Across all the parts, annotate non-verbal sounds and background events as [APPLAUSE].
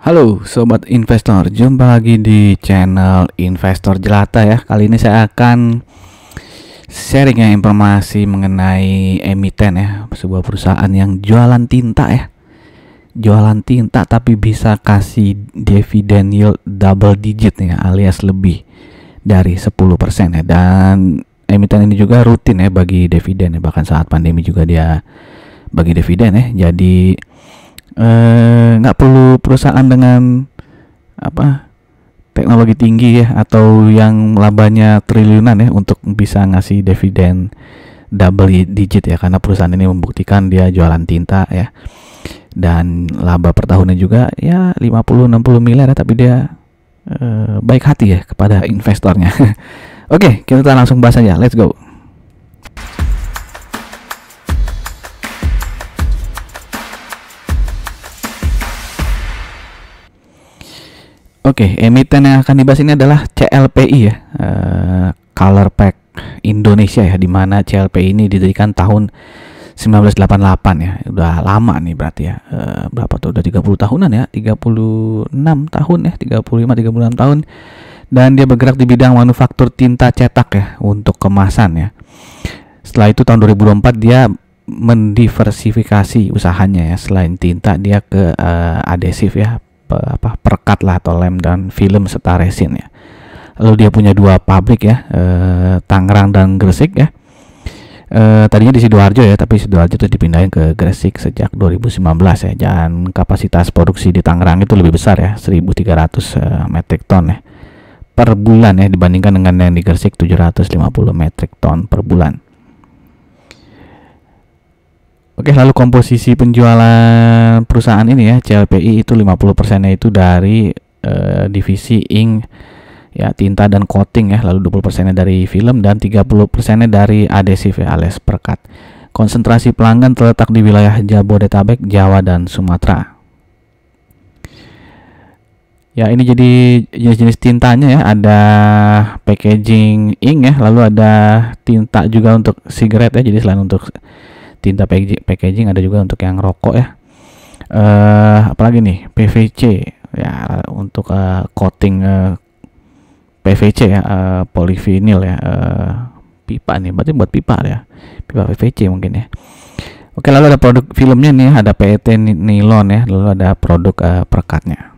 Halo sobat investor, jumpa lagi di channel Investor Jelata ya. Kali ini saya akan sharing ya informasi mengenai emiten ya, sebuah perusahaan yang jualan tinta ya. Jualan tinta tapi bisa kasih dividen yield double digit ya, alias lebih dari 10% ya dan emiten ini juga rutin ya bagi dividen ya, bahkan saat pandemi juga dia bagi dividen ya. Jadi Eh, nggak perlu perusahaan dengan apa teknologi tinggi ya atau yang labanya triliunan ya untuk bisa ngasih dividen double digit ya karena perusahaan ini membuktikan dia jualan tinta ya dan laba per tahunnya juga ya 50 60 miliar ya, tapi dia eh, baik hati ya kepada investornya. [LAUGHS] Oke, okay, kita langsung bahas aja. Let's go. Oke, okay, emiten yang akan dibahas ini adalah CLPI ya, uh, Color Pack Indonesia ya, di mana CLPI ini didirikan tahun 1988 ya, udah lama nih berarti ya, uh, berapa tuh, udah 30 tahunan ya, 36 tahun ya, 35-36 tahun, dan dia bergerak di bidang manufaktur tinta cetak ya, untuk kemasan ya. Setelah itu tahun 2004 dia mendiversifikasi usahanya ya, selain tinta dia ke uh, eh, adesif ya, apa perkat lah atau lem dan film serta resin ya. Lalu dia punya dua pabrik ya, e, Tangerang dan Gresik ya. E, tadinya di Sidoarjo ya, tapi Sidoarjo itu dipindahin ke Gresik sejak 2019 ya. Dan kapasitas produksi di Tangerang itu lebih besar ya, 1300 ratus eh, metric ton ya per bulan ya dibandingkan dengan yang di Gresik 750 metric ton per bulan. Oke, lalu komposisi penjualan perusahaan ini ya, CLPI itu 50%-nya itu dari eh, divisi ink ya, tinta dan coating ya, lalu 20%-nya dari film dan 30%-nya dari adesif ya, alias perkat. Konsentrasi pelanggan terletak di wilayah Jabodetabek, Jawa dan Sumatera. Ya, ini jadi jenis-jenis tintanya ya. Ada packaging ink ya, lalu ada tinta juga untuk sigaret ya. Jadi selain untuk tinta packaging ada juga untuk yang rokok ya uh, apalagi nih PVC ya untuk uh, coating uh, eh, PVC ya uh, polivinil ya uh, pipa nih berarti buat pipa ya pipa PVC mungkin ya oke lalu ada produk filmnya nih ada PET nilon ya lalu ada produk uh, perekatnya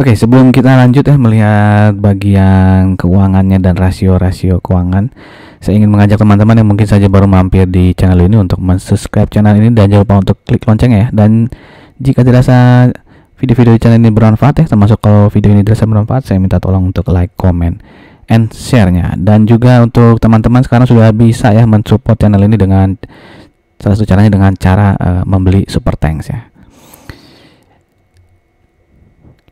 Oke, sebelum kita lanjut ya melihat bagian keuangannya dan rasio-rasio keuangan, saya ingin mengajak teman-teman yang mungkin saja baru mampir di channel ini untuk mensubscribe channel ini dan jangan lupa untuk klik lonceng ya. Dan jika dirasa video-video di channel ini bermanfaat ya, termasuk kalau video ini dirasa bermanfaat, saya minta tolong untuk like, comment, and share-nya. Dan juga untuk teman-teman sekarang sudah bisa ya mensupport channel ini dengan salah satu caranya dengan cara uh, membeli super tanks ya.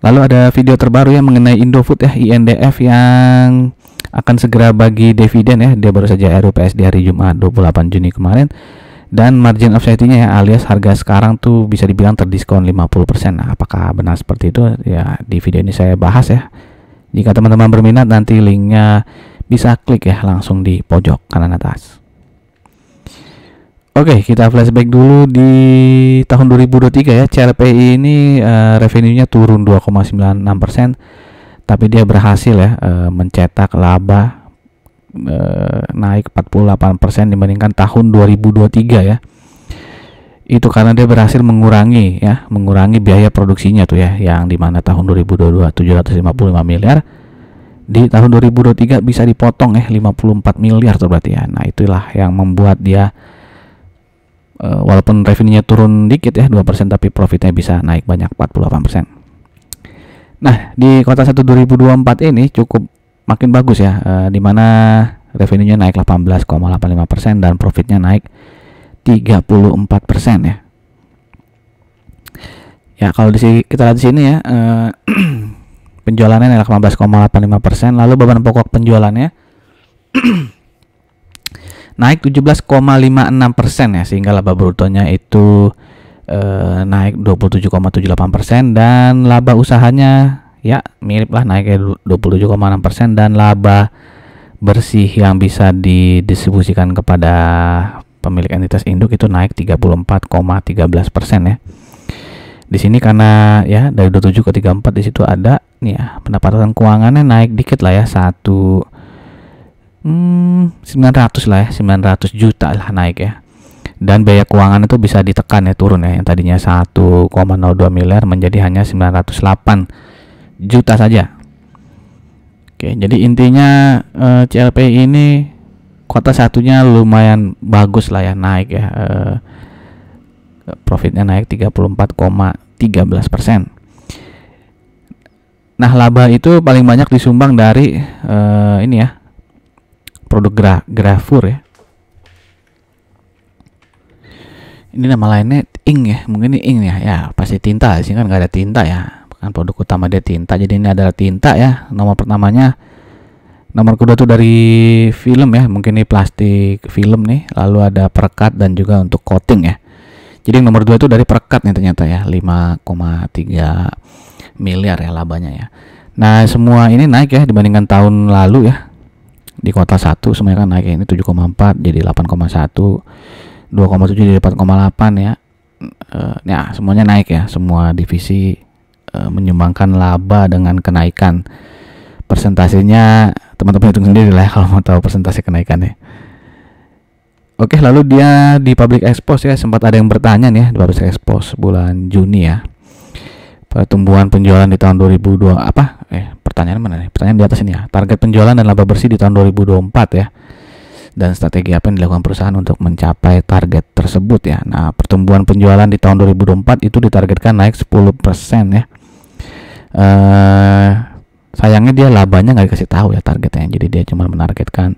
Lalu ada video terbaru yang mengenai Indofood ya INDF yang akan segera bagi dividen ya dia baru saja RUPS di hari Jumat 28 Juni kemarin dan margin of safety-nya ya alias harga sekarang tuh bisa dibilang terdiskon 50%. Nah, apakah benar seperti itu? Ya di video ini saya bahas ya. Jika teman-teman berminat nanti linknya bisa klik ya langsung di pojok kanan atas. Oke, okay, kita flashback dulu di tahun 2023 ya. CLPI ini uh, revenue-nya turun 2,96 persen tapi dia berhasil ya e, mencetak laba e, naik 48% dibandingkan tahun 2023 ya. Itu karena dia berhasil mengurangi ya, mengurangi biaya produksinya tuh ya yang dimana tahun 2022 755 miliar di tahun 2023 bisa dipotong ya 54 miliar tuh berarti ya. Nah, itulah yang membuat dia eh, walaupun revenue-nya turun dikit ya 2% tapi profitnya bisa naik banyak 48%. Nah, di kota 1 2024 ini cukup makin bagus ya, e, di mana revenue-nya naik 18,85% dan profitnya naik 34% ya. Ya, kalau di kita lihat di sini ya, e, [CLEARS THROAT] penjualannya naik 18,85%, lalu beban pokok penjualannya [CLEARS THROAT] naik 17,56% ya, sehingga laba brutonya itu eh, naik 27,78% persen dan laba usahanya ya mirip lah naiknya 27,6% persen dan laba bersih yang bisa didistribusikan kepada pemilik entitas induk itu naik 34,13 persen ya. Di sini karena ya dari 27 ke 34 di situ ada nih ya pendapatan keuangannya naik dikit lah ya satu hmm, 900 lah ya 900 juta lah naik ya dan biaya keuangan itu bisa ditekan ya turun ya yang tadinya 1,02 miliar menjadi hanya 908 juta saja oke jadi intinya e, eh, CLP ini kota satunya lumayan bagus lah ya naik ya e, profitnya naik 34,13 persen nah laba itu paling banyak disumbang dari e, ini ya produk gra grafur ya ini nama lainnya ink ya mungkin ini ink ya ya pasti tinta sih kan nggak ada tinta ya bukan produk utama dia tinta jadi ini adalah tinta ya nomor pertamanya nomor kedua tuh dari film ya mungkin ini plastik film nih lalu ada perekat dan juga untuk coating ya jadi nomor dua itu dari perekat nih ternyata ya 5,3 miliar ya labanya ya nah semua ini naik ya dibandingkan tahun lalu ya di kota satu semuanya kan naik ya. ini 7,4 jadi 8,1 2,7 jadi 4,8 ya uh, ya semuanya naik ya semua divisi uh, menyumbangkan laba dengan kenaikan persentasenya teman-teman hitung sendiri lah ya, kalau mau tahu persentase kenaikannya oke lalu dia di public expose ya sempat ada yang bertanya nih ya di public expose bulan Juni ya pertumbuhan penjualan di tahun 2002 apa eh pertanyaan mana nih pertanyaan di atas ini ya target penjualan dan laba bersih di tahun 2024 ya dan strategi apa yang dilakukan perusahaan untuk mencapai target tersebut ya. Nah, pertumbuhan penjualan di tahun 2024 itu ditargetkan naik 10% ya. Eh sayangnya dia labanya nggak dikasih tahu ya targetnya. Jadi dia cuma menargetkan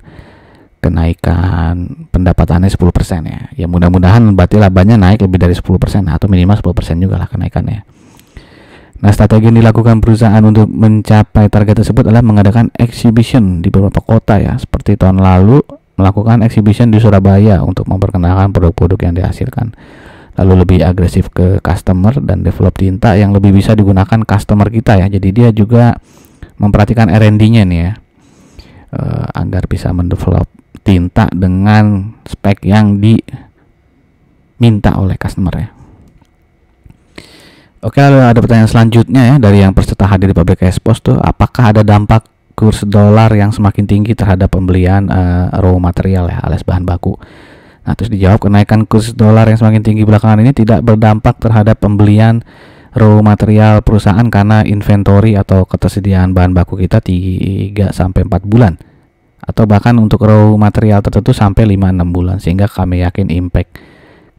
kenaikan pendapatannya 10% ya. Ya mudah-mudahan berarti labanya naik lebih dari 10% atau minimal 10% juga lah kenaikannya. Nah, strategi yang dilakukan perusahaan untuk mencapai target tersebut adalah mengadakan exhibition di beberapa kota ya, seperti tahun lalu melakukan exhibition di Surabaya untuk memperkenalkan produk-produk yang dihasilkan lalu lebih agresif ke customer dan develop tinta yang lebih bisa digunakan customer kita ya jadi dia juga memperhatikan R&D-nya nih ya uh, agar bisa mendevelop tinta dengan spek yang diminta oleh customer ya Oke, lalu ada pertanyaan selanjutnya ya dari yang peserta hadir di pabrik Expos tuh, apakah ada dampak kurs dolar yang semakin tinggi terhadap pembelian uh, raw material ya alias bahan baku. Nah, terus dijawab kenaikan kurs dolar yang semakin tinggi belakangan ini tidak berdampak terhadap pembelian raw material perusahaan karena inventory atau ketersediaan bahan baku kita 3 sampai 4 bulan atau bahkan untuk raw material tertentu sampai 5-6 bulan sehingga kami yakin impact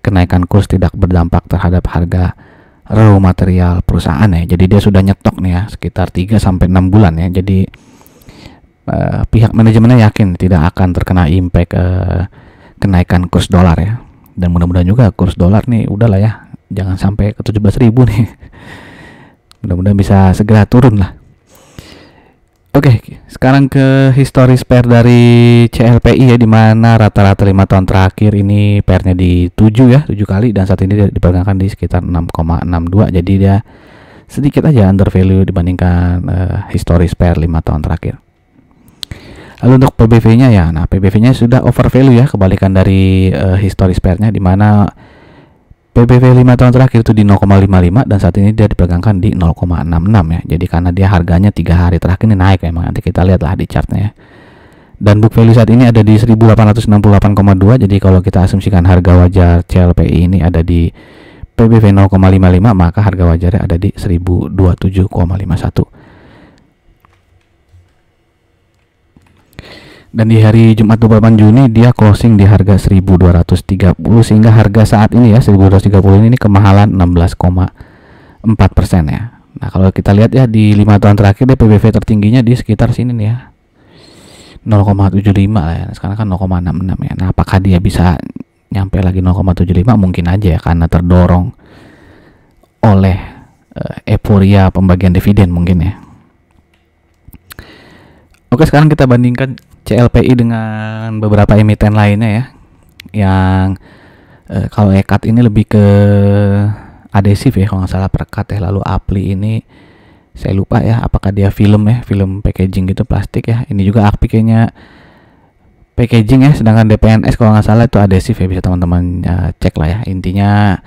kenaikan kurs tidak berdampak terhadap harga raw material perusahaan ya. Jadi dia sudah nyetok nih ya sekitar 3 sampai 6 bulan ya. Jadi uh, pihak manajemennya yakin tidak akan terkena impact uh, kenaikan kurs dolar ya. Dan mudah-mudahan juga kurs dolar nih udahlah ya, jangan sampai ke belas ribu nih. [LAUGHS] mudah-mudahan bisa segera turun lah. Oke, okay, sekarang ke historis spare dari CLPI ya di mana rata-rata lima tahun terakhir ini pernya di 7 ya, 7 kali dan saat ini diperkenalkan di sekitar 6,62 jadi dia sedikit aja under value dibandingkan uh, eh, historis spare lima tahun terakhir. Lalu untuk PBV-nya ya, nah PBV-nya sudah over value ya, kebalikan dari uh, history spare-nya di mana PBV 5 tahun terakhir itu di 0,55 dan saat ini dia dipegangkan di 0,66 ya. Jadi karena dia harganya tiga hari terakhir ini naik memang nanti kita lihatlah di chartnya ya. Dan book value saat ini ada di 1868,2 jadi kalau kita asumsikan harga wajar CLPI ini ada di PBV 0,55 maka harga wajarnya ada di 1027,51. dan di hari Jumat 28 Juni dia closing di harga 1230 sehingga harga saat ini ya 1230 ini, ini kemahalan 16,4 persen ya nah kalau kita lihat ya di lima tahun terakhir dia PBV tertingginya di sekitar sini nih ya 0,75 lah ya sekarang kan 0,66 ya nah apakah dia bisa nyampe lagi 0,75 mungkin aja ya karena terdorong oleh uh, euforia pembagian dividen mungkin ya Oke sekarang kita bandingkan CLPI dengan beberapa emiten lainnya ya yang eh, kalau Ekat ini lebih ke adesif ya kalau nggak salah perekat ya lalu Apli ini saya lupa ya apakah dia film ya film packaging gitu plastik ya ini juga Apli kayaknya packaging ya sedangkan DPNS kalau nggak salah itu adesif ya bisa teman-teman ya, cek lah ya intinya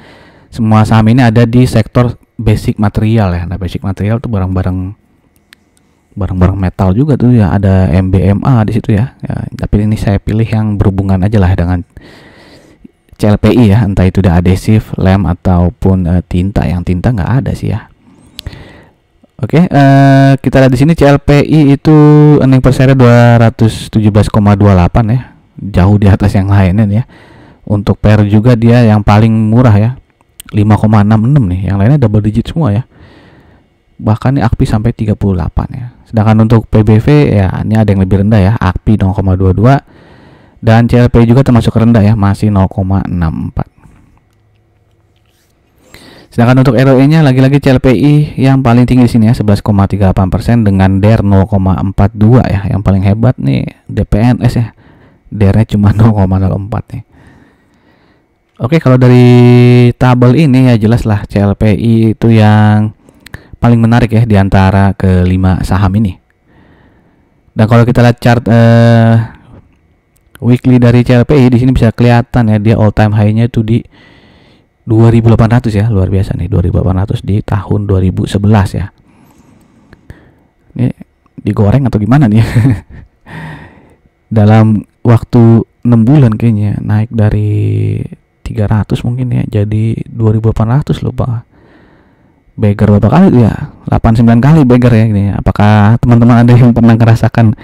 semua saham ini ada di sektor basic material ya nah basic material itu barang-barang barang-barang metal juga tuh ya ada MBMA di situ ya. ya tapi ini saya pilih yang berhubungan aja lah dengan CLPI ya entah itu udah adesif lem ataupun uh, tinta yang tinta nggak ada sih ya Oke, okay, uh, eh, kita lihat di sini CLPI itu earning per share 217,28 ya. Jauh di atas yang lainnya ya. Untuk per juga dia yang paling murah ya. 5,66 nih. Yang lainnya double digit semua ya bahkan ini AKPI sampai 38 ya. Sedangkan untuk PBV ya ini ada yang lebih rendah ya, AKPI 0,22 dan CLP juga termasuk rendah ya, masih 0,64. Sedangkan untuk ROE-nya lagi-lagi CLPI yang paling tinggi di sini ya 11,38% dengan DER 0,42 ya. Yang paling hebat nih DPNS ya. DER-nya cuma 0,04 [LAUGHS] nih. Oke, kalau dari tabel ini ya jelas lah CLPI itu yang paling menarik ya di antara kelima saham ini. Dan kalau kita lihat chart uh, weekly dari CLPI di sini bisa kelihatan ya dia all time high-nya itu di 2800 ya, luar biasa nih 2800 di tahun 2011 ya. Ini digoreng atau gimana nih? [LAUGHS] Dalam waktu 6 bulan kayaknya naik dari 300 mungkin ya jadi 2800 loh Pak beger berapa kali ya 8-9 kali beger ya ini. apakah teman-teman ada yang pernah ngerasakan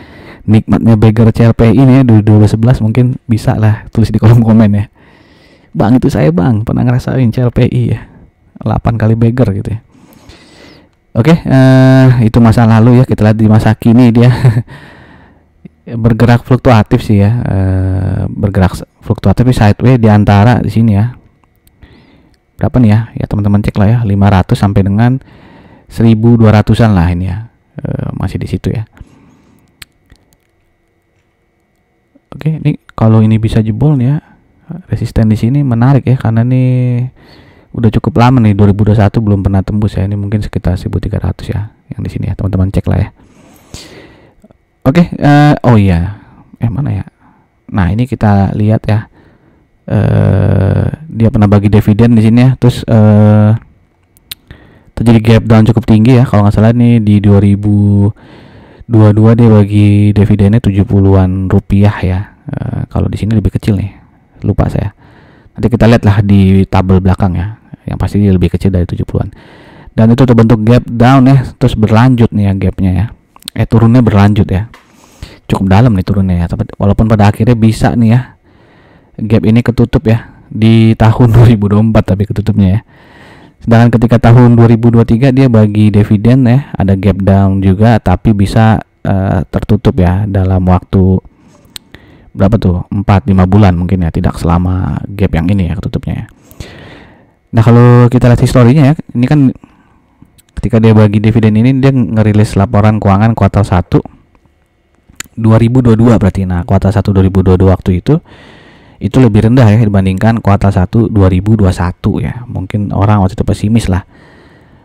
nikmatnya beger CLP ini ya 2011 mungkin bisa lah tulis di kolom komen ya bang itu saya bang pernah ngerasain CLPI ya 8 kali beger gitu ya oke eh, itu masa lalu ya kita lihat di masa kini dia [LAUGHS] bergerak fluktuatif sih ya eh, bergerak fluktuatif sideways di antara di sini ya berapa nih ya ya teman-teman cek lah ya 500 sampai dengan 1200an lah ini ya e, masih di situ ya oke ini kalau ini bisa jebol nih ya resisten di sini menarik ya karena ini udah cukup lama nih 2021 belum pernah tembus ya ini mungkin sekitar 1300 ya yang di sini ya teman-teman cek lah ya oke e, oh iya eh mana ya nah ini kita lihat ya eh dia pernah bagi dividen di sini ya terus uh, terjadi gap down cukup tinggi ya kalau nggak salah nih di 2022 dia bagi dividennya 70-an rupiah ya uh, kalau di sini lebih kecil nih lupa saya nanti kita lihatlah di tabel belakang ya yang pasti dia lebih kecil dari 70-an dan itu terbentuk gap down ya terus berlanjut nih ya gapnya ya eh turunnya berlanjut ya cukup dalam nih turunnya ya walaupun pada akhirnya bisa nih ya gap ini ketutup ya di tahun 2024 [LAUGHS] tapi ketutupnya ya. Sedangkan ketika tahun 2023 dia bagi dividen ya, ada gap down juga tapi bisa uh, tertutup ya dalam waktu berapa tuh? 4 5 bulan mungkin ya, tidak selama gap yang ini ya ketutupnya ya. Nah, kalau kita lihat historinya ya, ini kan ketika dia bagi dividen ini dia ngerilis laporan keuangan kuartal 1 2022 berarti. Nah, kuartal 1 2022 waktu itu itu lebih rendah ya dibandingkan kuartal 1 2021 ya. Mungkin orang waktu itu pesimis lah.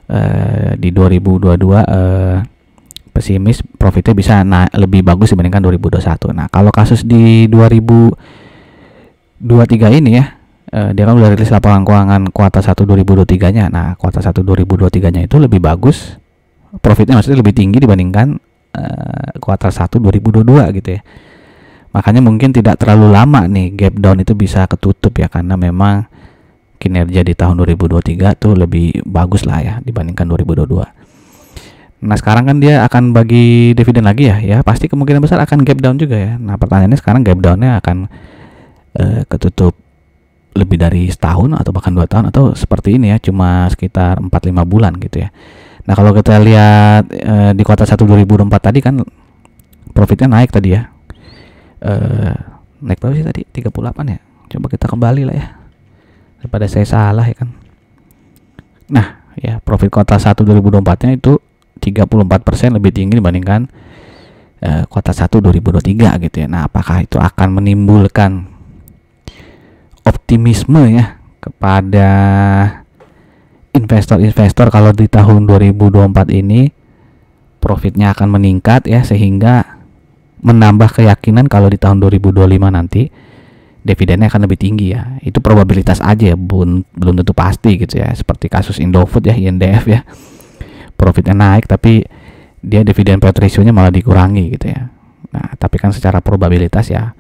E, di 2022 e, eh, pesimis profitnya bisa na lebih bagus dibandingkan 2021. Nah, kalau kasus di 2023 ini ya, e, dia kan udah rilis laporan keuangan kuartal 1 2023-nya. Nah, kuartal 1 2023-nya itu lebih bagus. Profitnya maksudnya lebih tinggi dibandingkan dua kuartal 1 2022 gitu ya. Makanya mungkin tidak terlalu lama nih gap down itu bisa ketutup ya karena memang kinerja di tahun 2023 tuh lebih bagus lah ya dibandingkan 2022. Nah sekarang kan dia akan bagi dividen lagi ya, ya pasti kemungkinan besar akan gap down juga ya. Nah pertanyaannya sekarang gap downnya akan eh, ketutup lebih dari setahun atau bahkan dua tahun atau seperti ini ya cuma sekitar 4-5 bulan gitu ya. Nah kalau kita lihat eh, di kota 1 2004 tadi kan profitnya naik tadi ya uh, naik berapa sih tadi 38 ya coba kita kembali lah ya daripada saya salah ya kan nah ya profit kuartal 1 2024 nya itu 34% lebih tinggi dibandingkan uh, kuartal 1 2023 gitu ya nah apakah itu akan menimbulkan optimisme ya kepada investor-investor kalau di tahun 2024 ini profitnya akan meningkat ya sehingga menambah keyakinan kalau di tahun 2025 nanti dividennya akan lebih tinggi ya. Itu probabilitas aja ya, belum belum tentu pasti gitu ya. Seperti kasus Indofood ya, INDF ya. Profitnya naik tapi dia dividen payout ratio-nya malah dikurangi gitu ya. Nah, tapi kan secara probabilitas ya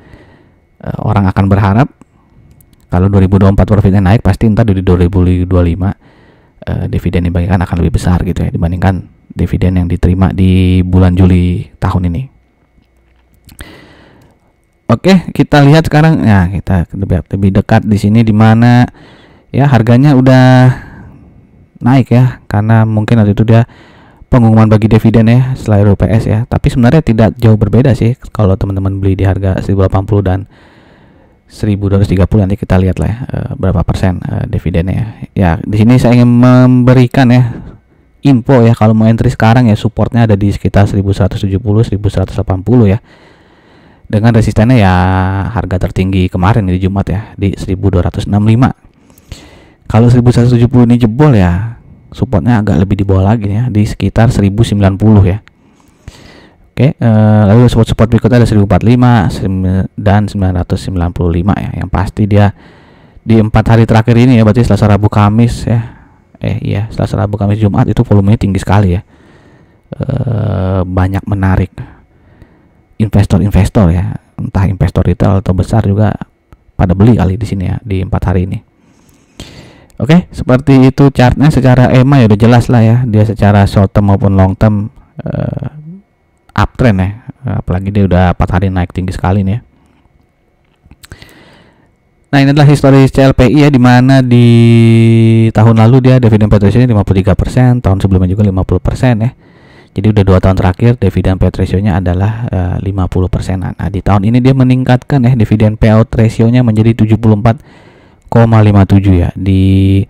eh, orang akan berharap kalau 2024 profitnya naik pasti entar di 2025 eh, dividen dibagikan akan lebih besar gitu ya dibandingkan dividen yang diterima di bulan Juli tahun ini. Oke, kita lihat sekarang. Ya, kita lebih, lebih dekat di sini di mana ya harganya udah naik ya karena mungkin waktu itu dia pengumuman bagi dividen ya selain UPS ya. Tapi sebenarnya tidak jauh berbeda sih kalau teman-teman beli di harga puluh dan 1230 nanti kita lihat lah ya, eh, berapa persen eh, dividennya ya. Ya, di sini saya ingin memberikan ya info ya kalau mau entry sekarang ya supportnya ada di sekitar 1170 1180 ya dengan resistennya ya harga tertinggi kemarin di Jumat ya di 1265 kalau 1170 ini jebol ya supportnya agak lebih di bawah lagi ya di sekitar 1090 ya Oke, okay, eh, lalu support-support berikutnya ada 1045 dan 995 ya. Yang pasti dia di empat hari terakhir ini ya, berarti Selasa, Rabu, Kamis ya. Eh iya, Selasa, Rabu, Kamis, Jumat itu volumenya tinggi sekali ya. Eh, banyak menarik investor-investor ya entah investor retail atau besar juga pada beli kali di sini ya di empat hari ini Oke, okay, seperti itu chartnya secara EMA ya udah jelas lah ya. Dia secara short term maupun long term uh, uptrend ya. Apalagi dia udah empat hari naik tinggi sekali nih ya. Nah, ini adalah histori CLPI ya dimana di tahun lalu dia dividend per 53%, tahun sebelumnya juga 50% ya. Jadi udah dua tahun terakhir dividen payout ratio-nya adalah eh, uh, 50 persenan. Nah, di tahun ini dia meningkatkan ya dividen payout ratio-nya menjadi 74,57 ya. Di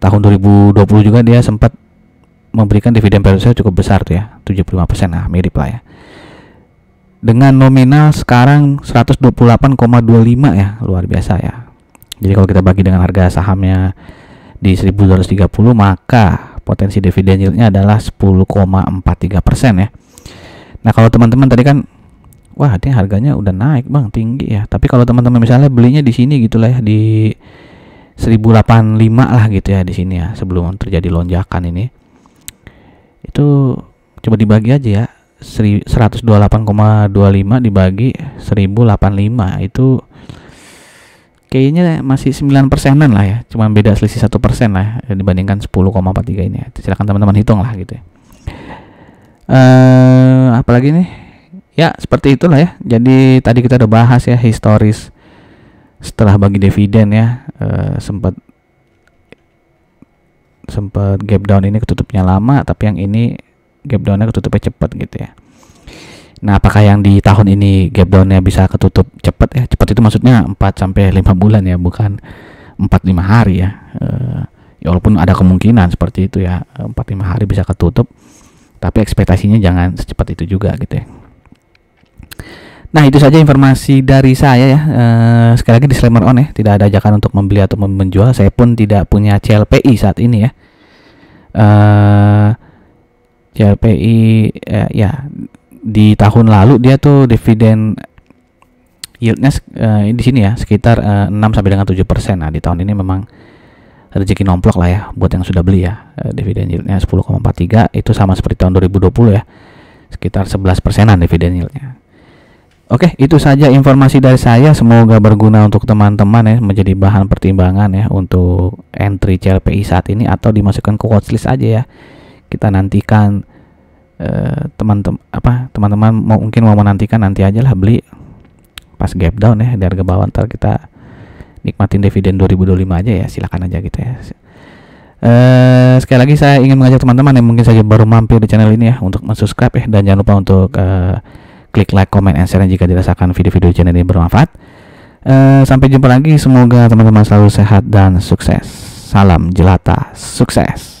tahun 2020 juga dia sempat memberikan dividen payout ratio cukup besar tuh ya, 75 persen. Nah, mirip lah ya. Dengan nominal sekarang 128,25 ya, luar biasa ya. Jadi kalau kita bagi dengan harga sahamnya di 1230 maka potensi dividen yieldnya adalah 10,43 persen ya. Nah kalau teman-teman tadi kan wah ini harganya udah naik bang tinggi ya tapi kalau teman-teman misalnya belinya di sini gitulah ya di 1085 lah gitu ya di sini ya sebelum terjadi lonjakan ini itu coba dibagi aja ya 128,25 dibagi 1085 itu kayaknya masih 9 persenan lah ya cuma beda selisih satu persen lah ya, dibandingkan 10,43 ini ya. silahkan teman-teman hitung lah gitu ya eh apalagi nih ya seperti itulah ya jadi tadi kita udah bahas ya historis setelah bagi dividen ya e, sempat sempat gap down ini ketutupnya lama tapi yang ini gap downnya ketutupnya cepat gitu ya Nah, apakah yang di tahun ini gap down bisa ketutup cepat ya? Cepat itu maksudnya 4 sampai 5 bulan ya, bukan 4 5 hari ya. Uh, walaupun ada kemungkinan seperti itu ya, 4 5 hari bisa ketutup. Tapi ekspektasinya jangan secepat itu juga gitu ya. Nah, itu saja informasi dari saya ya. Uh, sekali lagi disclaimer on ya, tidak ada ajakan untuk membeli atau menjual. Saya pun tidak punya CLPI saat ini ya. Uh, eh, CLPI uh, ya di tahun lalu dia tuh dividen yieldnya uh, di sini ya sekitar uh, eh, 6 sampai dengan 7 persen. Nah di tahun ini memang rezeki nomplok lah ya buat yang sudah beli ya uh, dividen yieldnya 10,43 itu sama seperti tahun 2020 ya sekitar 11 persenan dividen yieldnya. Oke itu saja informasi dari saya semoga berguna untuk teman-teman ya menjadi bahan pertimbangan ya untuk entry CLPI saat ini atau dimasukkan ke watchlist aja ya kita nantikan Eh, teman-teman apa teman-teman mau mungkin mau menantikan nanti aja lah beli pas gap down ya di harga bawah ntar kita nikmatin dividen 2025 aja ya silakan aja gitu ya e, sekali lagi saya ingin mengajak teman-teman yang mungkin saja baru mampir di channel ini ya untuk subscribe ya dan jangan lupa untuk e, klik like, comment, and share jika dirasakan video-video channel ini bermanfaat. e, sampai jumpa lagi, semoga teman-teman selalu sehat dan sukses. Salam jelata, sukses.